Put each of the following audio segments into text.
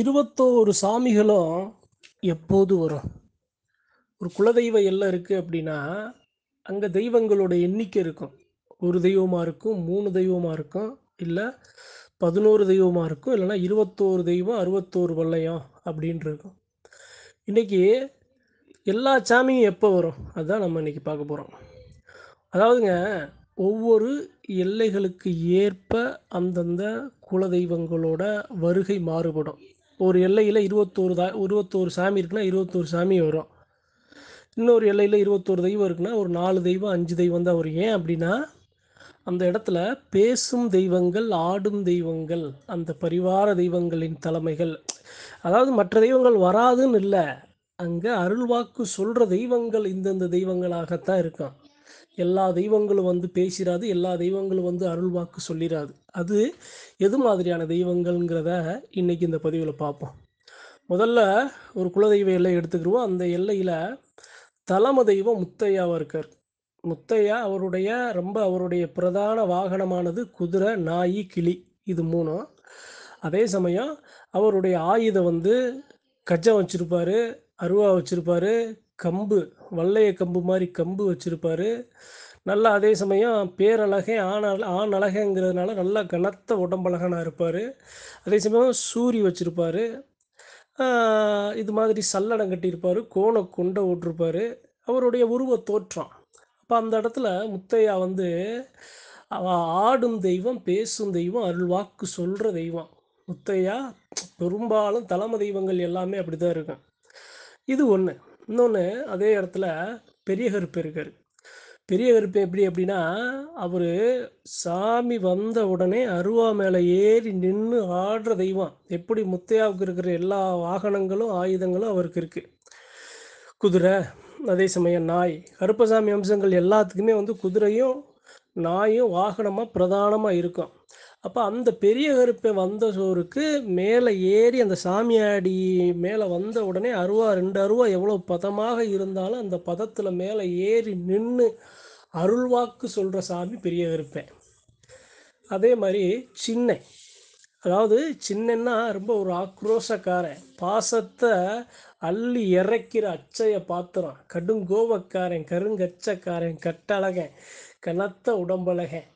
இருபத்தோரு சாமிகளும் எப்போது வரும் ஒரு குலதெய்வம் எல்லாம் இருக்குது அப்படின்னா அங்கே தெய்வங்களோட எண்ணிக்கை இருக்கும் ஒரு தெய்வமாக இருக்கும் மூணு தெய்வமாக இருக்கும் இல்லை பதினோரு தெய்வமாக இருக்கும் இல்லைனா இருபத்தோரு தெய்வம் அறுபத்தோரு வல்லையம் அப்படின்ட்டு இருக்கும் இன்றைக்கி எல்லா சாமியும் எப்போ வரும் அதுதான் நம்ம இன்றைக்கி பார்க்க போகிறோம் அதாவதுங்க ஒவ்வொரு எல்லைகளுக்கு ஏற்ப அந்தந்த குலதெய்வங்களோட வருகை மாறுபடும் ஒரு எல்லையில் இருபத்தோரு தா இருபத்தோரு சாமி இருக்குன்னா இருபத்தோரு சாமி வரும் இன்னொரு எல்லையில் இருபத்தோரு தெய்வம் இருக்குன்னா ஒரு நாலு தெய்வம் அஞ்சு தெய்வம் தான் வரும் ஏன் அப்படின்னா அந்த இடத்துல பேசும் தெய்வங்கள் ஆடும் தெய்வங்கள் அந்த பரிவார தெய்வங்களின் தலைமைகள் அதாவது மற்ற தெய்வங்கள் வராதுன்னு இல்லை அங்கே அருள்வாக்கு சொல்கிற தெய்வங்கள் இந்தந்த தெய்வங்களாகத்தான் இருக்கும் எல்லா தெய்வங்களும் வந்து பேசிடாது எல்லா தெய்வங்களும் வந்து அருள் வாக்கு சொல்லிடாது அது எது மாதிரியான தெய்வங்கள்ங்கிறத இன்னைக்கு இந்த பதிவில் பார்ப்போம் முதல்ல ஒரு குலதெய்வ எல்லை எடுத்துக்கிடுவோம் அந்த எல்லையில் தலைம தெய்வம் முத்தையாவாக இருக்கார் முத்தையா அவருடைய ரொம்ப அவருடைய பிரதான வாகனமானது குதிரை நாய் கிளி இது மூணும் அதே சமயம் அவருடைய ஆயுதம் வந்து கஜம் வச்சுருப்பார் அருவா வச்சுருப்பார் கம்பு வல்லைய கம்பு மாதிரி கம்பு வச்சிருப்பாரு நல்லா அதே சமயம் பேரழகை ஆண ஆண் அழகைங்கிறதுனால நல்லா கனத்த உடம்பழகனாக இருப்பார் அதே சமயம் சூரி வச்சுருப்பார் இது மாதிரி சல்லடம் கட்டியிருப்பார் கோணை கொண்ட விட்டுருப்பார் அவருடைய உருவ தோற்றம் அப்போ அந்த இடத்துல முத்தையா வந்து ஆடும் தெய்வம் பேசும் தெய்வம் அருள்வாக்கு சொல்கிற தெய்வம் முத்தையா பெரும்பாலும் தலைமை தெய்வங்கள் எல்லாமே அப்படி தான் இருக்கும் இது ஒன்று இன்னொன்று அதே இடத்துல பெரிய கருப்பு இருக்கார் பெரிய கருப்பு எப்படி அப்படின்னா அவர் சாமி வந்த உடனே அருவா மேலே ஏறி நின்று ஆடுற தெய்வம் எப்படி முத்தையாவுக்கு இருக்கிற எல்லா வாகனங்களும் ஆயுதங்களும் அவருக்கு இருக்குது குதிரை அதே சமயம் நாய் கருப்பசாமி அம்சங்கள் எல்லாத்துக்குமே வந்து குதிரையும் நாயும் வாகனமாக பிரதானமாக இருக்கும் அப்போ அந்த பெரிய கருப்பை வந்த சோறுக்கு மேலே ஏறி அந்த சாமியாடி மேலே வந்த உடனே அருவா ரெண்டு அருவா எவ்வளோ பதமாக இருந்தாலும் அந்த பதத்தில் மேலே ஏறி நின்று அருள்வாக்கு சொல்கிற சாமி பெரிய கருப்பை அதே மாதிரி சின்ன அதாவது சின்னன்னா ரொம்ப ஒரு ஆக்ரோஷக்காரன் பாசத்தை அள்ளி இறக்கிற அச்சைய பாத்திரம் கடுங்கோவக்காரன் கருங்கச்சக்காரன் கட்டழகன் கனத்த உடம்பழகன்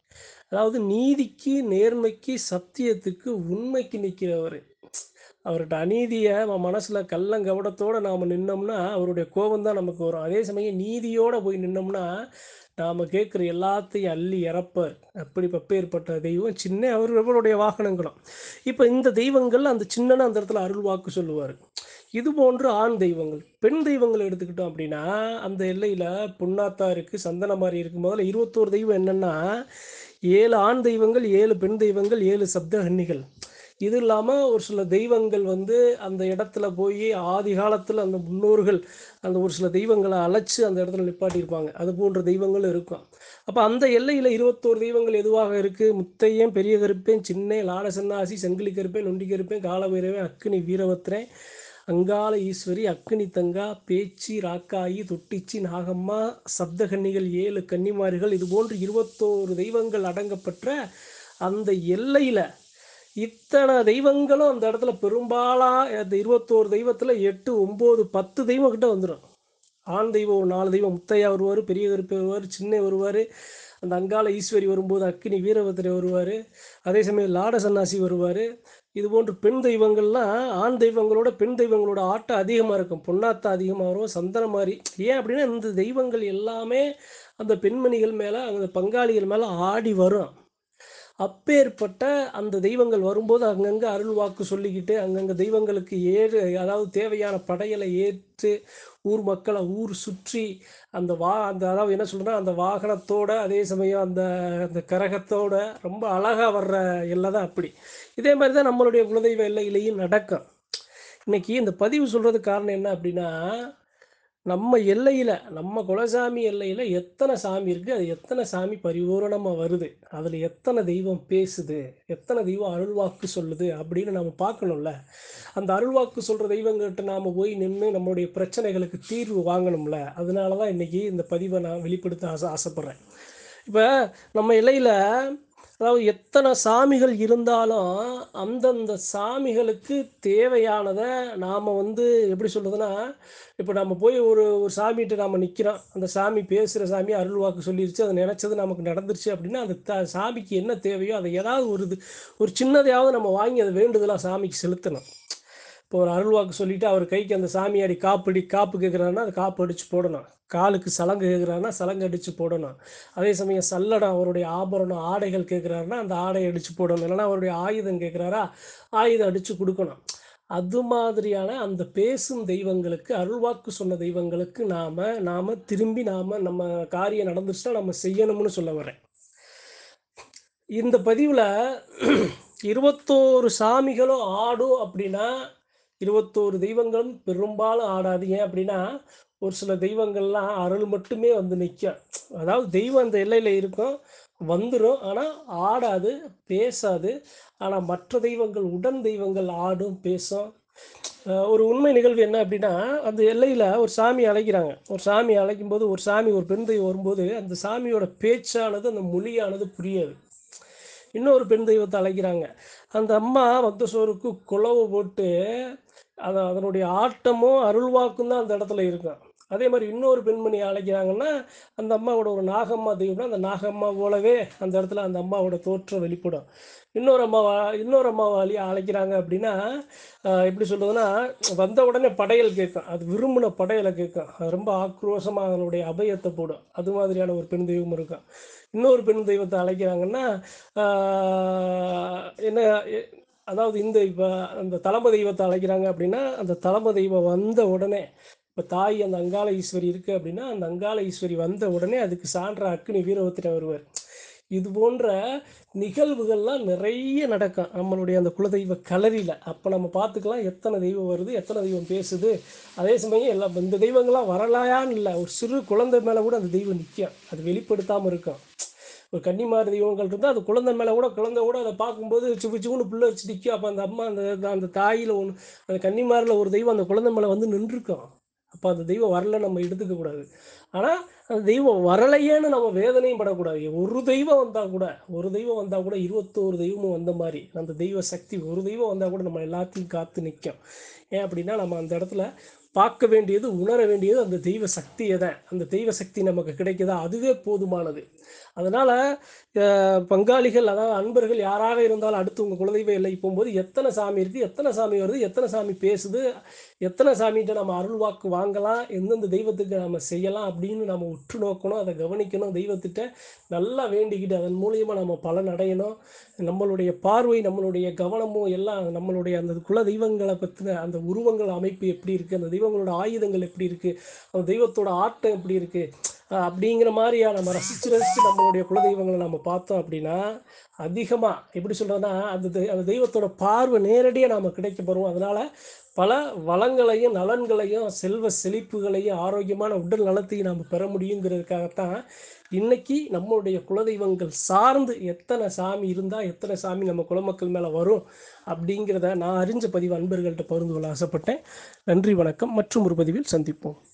அதாவது நீதிக்கு நேர்மைக்கு சத்தியத்துக்கு உண்மைக்கு நிற்கிறவர் அவர்கிட்ட அநீதியை நம்ம மனசில் கள்ளங்கவடத்தோடு நாம் நின்னோம்னா அவருடைய கோபம் தான் நமக்கு வரும் அதே சமயம் நீதியோடு போய் நின்னோம்னா நாம் கேட்குற எல்லாத்தையும் அள்ளி இறப்பார் அப்படி பப்பேற்பட்ட தெய்வம் சின்ன அவர்களுடைய வாகனங்களும் இப்போ இந்த தெய்வங்கள் அந்த சின்னன அந்த இடத்துல அருள் வாக்கு சொல்லுவார் இது போன்று ஆண் தெய்வங்கள் பெண் தெய்வங்கள் எடுத்துக்கிட்டோம் அப்படின்னா அந்த எல்லையில் புண்ணாத்தா இருக்குது சந்தன மாதிரி இருக்குது முதல்ல இருபத்தோரு தெய்வம் என்னென்னா ஏழு ஆண் தெய்வங்கள் ஏழு பெண் தெய்வங்கள் ஏழு சப்த ஹன்னிகள் இது இல்லாமல் ஒரு சில தெய்வங்கள் வந்து அந்த இடத்துல போய் ஆதி காலத்தில் அந்த முன்னோர்கள் அந்த ஒரு சில தெய்வங்களை அழைச்சி அந்த இடத்துல நிப்பாட்டியிருப்பாங்க அது போன்ற தெய்வங்களும் இருக்கும் அப்போ அந்த எல்லையில் இருபத்தோரு தெய்வங்கள் எதுவாக இருக்குது முத்தையன் பெரிய கருப்பேன் சின்ன லாட சன்னாசி செங்கிலி கருப்பேன் நொண்டி கருப்பேன் காலபைரவன் அக்னி வீரவத்திரன் அங்காள ஈஸ்வரி அக்னி தங்கா பேச்சி ராக்காயி தொட்டிச்சி நாகம்மா சப்தகன்னிகள் ஏழு கன்னிமார்கள் போன்று இருபத்தோரு தெய்வங்கள் அடங்கப்பட்ட அந்த எல்லையில் இத்தனை தெய்வங்களும் அந்த இடத்துல பெரும்பாலா அந்த இருபத்தோரு தெய்வத்தில் எட்டு ஒம்பது பத்து தெய்வம் கிட்டே வந்துடும் ஆண் தெய்வம் நாலு தெய்வம் முத்தையா வருவார் பெரிய கருப்பு வருவார் சின்ன வருவார் அந்த அங்காள ஈஸ்வரி வரும்போது அக்னி வீரபத்திரை வருவார் அதே சமயம் லாட சன்னாசி வருவார் இது போன்று பெண் தெய்வங்கள்லாம் ஆண் தெய்வங்களோட பெண் தெய்வங்களோட ஆட்டம் அதிகமாக இருக்கும் பொன்னாத்தா அதிகமாக வரும் சந்தன மாதிரி ஏன் அப்படின்னா இந்த தெய்வங்கள் எல்லாமே அந்த பெண்மணிகள் மேலே அந்த பங்காளிகள் மேலே ஆடி வரும் அப்பேற்பட்ட அந்த தெய்வங்கள் வரும்போது அங்கங்கே அருள் வாக்கு சொல்லிக்கிட்டு அங்கங்கே தெய்வங்களுக்கு ஏறு அதாவது தேவையான படையலை ஏற்று ஊர் மக்களை ஊர் சுற்றி அந்த வா அந்த அதாவது என்ன சொல்கிறேன்னா அந்த வாகனத்தோட அதே சமயம் அந்த அந்த கரகத்தோட ரொம்ப அழகாக வர்ற எல்லாம் தான் அப்படி இதே மாதிரி தான் நம்மளுடைய குலதெய்வ எல்லையிலையும் நடக்கும் இன்னைக்கு இந்த பதிவு சொல்கிறதுக்கு காரணம் என்ன அப்படின்னா நம்ம எல்லையில் நம்ம குலசாமி எல்லையில் எத்தனை சாமி இருக்குது அது எத்தனை சாமி பரிபூரணமாக வருது அதில் எத்தனை தெய்வம் பேசுது எத்தனை தெய்வம் அருள்வாக்கு சொல்லுது அப்படின்னு நம்ம பார்க்கணும்ல அந்த அருள்வாக்கு சொல்கிற தெய்வங்கிட்ட நாம் போய் நின்று நம்மளுடைய பிரச்சனைகளுக்கு தீர்வு வாங்கணும்ல அதனால தான் இன்றைக்கி இந்த பதிவை நான் வெளிப்படுத்த ஆசை ஆசைப்பட்றேன் இப்போ நம்ம எல்லையில் அதாவது எத்தனை சாமிகள் இருந்தாலும் அந்தந்த சாமிகளுக்கு தேவையானதை நாம் வந்து எப்படி சொல்கிறதுனா இப்போ நம்ம போய் ஒரு ஒரு சாமிகிட்ட நாம் நிற்கிறோம் அந்த சாமி பேசுகிற சாமி அருள் வாக்கு சொல்லிருச்சு அதை நினச்சது நமக்கு நடந்துருச்சு அப்படின்னா அந்த த சாமிக்கு என்ன தேவையோ அதை ஏதாவது ஒரு இது ஒரு சின்னதையாவது நம்ம வாங்கி அதை வேண்டுதலாக சாமிக்கு செலுத்தணும் இப்போ ஒரு அருள்வாக்கு சொல்லிவிட்டு அவர் கைக்கு அந்த சாமியாடி காப்படி காப்பு கேட்குறாருன்னா அதை காப்பு அடித்து போடணும் காலுக்கு சலங்கு கேட்குறாருன்னா சலங்கு அடித்து போடணும் அதே சமயம் சல்லடம் அவருடைய ஆபரணம் ஆடைகள் கேட்குறாருன்னா அந்த ஆடை அடித்து போடணும் இல்லைன்னா அவருடைய ஆயுதம் கேட்குறாரா ஆயுதம் அடித்து கொடுக்கணும் அது மாதிரியான அந்த பேசும் தெய்வங்களுக்கு அருள்வாக்கு சொன்ன தெய்வங்களுக்கு நாம் நாம் திரும்பி நாம் நம்ம காரியம் நடந்துருச்சுன்னா நம்ம செய்யணும்னு சொல்ல வரேன் இந்த பதிவில் இருபத்தோரு சாமிகளும் ஆடும் அப்படின்னா இருபத்தோரு தெய்வங்களும் பெரும்பாலும் ஆடாது ஏன் அப்படின்னா ஒரு சில தெய்வங்கள்லாம் அருள் மட்டுமே வந்து நிற்கும் அதாவது தெய்வம் அந்த எல்லையில் இருக்கும் வந்துடும் ஆனால் ஆடாது பேசாது ஆனால் மற்ற தெய்வங்கள் உடன் தெய்வங்கள் ஆடும் பேசும் ஒரு உண்மை நிகழ்வு என்ன அப்படின்னா அந்த எல்லையில் ஒரு சாமி அழைக்கிறாங்க ஒரு சாமி அழைக்கும் போது ஒரு சாமி ஒரு பெண் தெய்வம் வரும்போது அந்த சாமியோட பேச்சானது அந்த மொழியானது புரியாது இன்னொரு பெண் தெய்வத்தை அழைக்கிறாங்க அந்த அம்மா வந்த சோறுக்கு குழவு போட்டு அது அதனுடைய ஆட்டமும் அருள்வாக்கும் தான் அந்த இடத்துல இருக்கும் அதே மாதிரி இன்னொரு பெண்மணி அழைக்கிறாங்கன்னா அந்த அம்மாவோட ஒரு நாகம்மா தெய்வம்னா அந்த நாகம்மா போலவே அந்த இடத்துல அந்த அம்மாவோட தோற்றம் வெளிப்படும் இன்னொரு அம்மாவா இன்னொரு அம்மாவை அழி அழைக்கிறாங்க அப்படின்னா எப்படி சொல்லுதுன்னா வந்த உடனே படையல் கேட்கும் அது விரும்பின படையலை கேட்கும் அது ரொம்ப ஆக்ரோஷமாக அதனுடைய அபயத்தை போடும் அது மாதிரியான ஒரு பெண் தெய்வம் இருக்கும் இன்னொரு பெண் தெய்வத்தை அழைக்கிறாங்கன்னா என்ன அதாவது இந்த இப்போ அந்த தலைமை தெய்வத்தை அழைக்கிறாங்க அப்படின்னா அந்த தலைமை தெய்வம் வந்த உடனே இப்போ தாய் அந்த அங்காள ஈஸ்வரி இருக்குது அப்படின்னா அந்த அங்காள ஈஸ்வரி வந்த உடனே அதுக்கு சான்ற அக்னி வீரவத்திட்ட வருவார் இது போன்ற நிகழ்வுகள்லாம் நிறைய நடக்கும் நம்மளுடைய அந்த குலதெய்வ கலரியில் அப்போ நம்ம பார்த்துக்கலாம் எத்தனை தெய்வம் வருது எத்தனை தெய்வம் பேசுது அதே சமயம் எல்லாம் இந்த தெய்வங்கள்லாம் வரலாயான்னு இல்லை ஒரு சிறு குழந்தை மேலே கூட அந்த தெய்வம் நிற்கும் அது வெளிப்படுத்தாமல் இருக்கும் ஒரு கன்னி மாதிரி இவங்கள் இருந்தால் அது குழந்தை மேலே கூட குழந்தை கூட அதை பார்க்கும்போது சிவு சிவுன்னு பிள்ளை வச்சு நிற்கும் அப்போ அந்த அம்மா அந்த அந்த தாயில் ஒன்று அந்த கன்னிமாரில் ஒரு தெய்வம் அந்த குழந்தை மேலே வந்து நின்றுருக்கோம் அப்போ அந்த தெய்வம் வரல நம்ம எடுத்துக்கக்கூடாது ஆனால் அந்த தெய்வம் வரலையேன்னு நம்ம வேதனையும் படக்கூடாது ஒரு தெய்வம் வந்தால் கூட ஒரு தெய்வம் வந்தால் கூட இருபத்தோரு தெய்வமும் வந்த மாதிரி அந்த தெய்வ சக்தி ஒரு தெய்வம் வந்தால் கூட நம்ம எல்லாத்தையும் காத்து நிற்கும் ஏன் அப்படின்னா நம்ம அந்த இடத்துல பார்க்க வேண்டியது உணர வேண்டியது அந்த தெய்வ சக்தி எதை அந்த தெய்வ சக்தி நமக்கு கிடைக்குதா அதுவே போதுமானது அதனால் பங்காளிகள் அதாவது அன்பர்கள் யாராக இருந்தாலும் அடுத்து உங்கள் குலதெய்வ இல்லை போகும்போது எத்தனை சாமி இருக்குது எத்தனை சாமி வருது எத்தனை சாமி பேசுது எத்தனை சாமிகிட்ட நம்ம அருள் வாக்கு வாங்கலாம் எந்தெந்த தெய்வத்துக்கு நம்ம செய்யலாம் அப்படின்னு நம்ம உற்று நோக்கணும் அதை கவனிக்கணும் தெய்வத்திட்ட நல்லா வேண்டிக்கிட்டு அதன் மூலியமாக நம்ம பலன் அடையணும் நம்மளுடைய பார்வை நம்மளுடைய கவனமும் எல்லாம் நம்மளுடைய அந்த குல தெய்வங்களை பற்றின அந்த உருவங்கள் அமைப்பு எப்படி இருக்குது அந்த தெய்வம் தெய்வங்களோட ஆயுதங்கள் எப்படி இருக்கு அந்த தெய்வத்தோட ஆட்டம் எப்படி இருக்கு அப்படிங்கிற மாதிரியா நம்ம ரசிச்சு ரசிச்சு நம்மளுடைய குலதெய்வங்களை நம்ம பார்த்தோம் அப்படின்னா அதிகமாக எப்படி சொல்றதுன்னா அந்த அந்த தெய்வத்தோட பார்வை நேரடியாக நாம் கிடைக்க போகிறோம் அதனால பல வளங்களையும் நலன்களையும் செல்வ செழிப்புகளையும் ஆரோக்கியமான உடல் நலத்தையும் நாம் பெற முடியுங்கிறதுக்காகத்தான் இன்றைக்கி நம்மளுடைய குலதெய்வங்கள் சார்ந்து எத்தனை சாமி இருந்தால் எத்தனை சாமி நம்ம குலமக்கள் மேலே வரும் அப்படிங்கிறத நான் அறிஞ்ச பதிவு அன்பர்கள்ட்ட பகிர்ந்து கொள்ள ஆசைப்பட்டேன் நன்றி வணக்கம் மற்றும் ஒரு பதிவில் சந்திப்போம்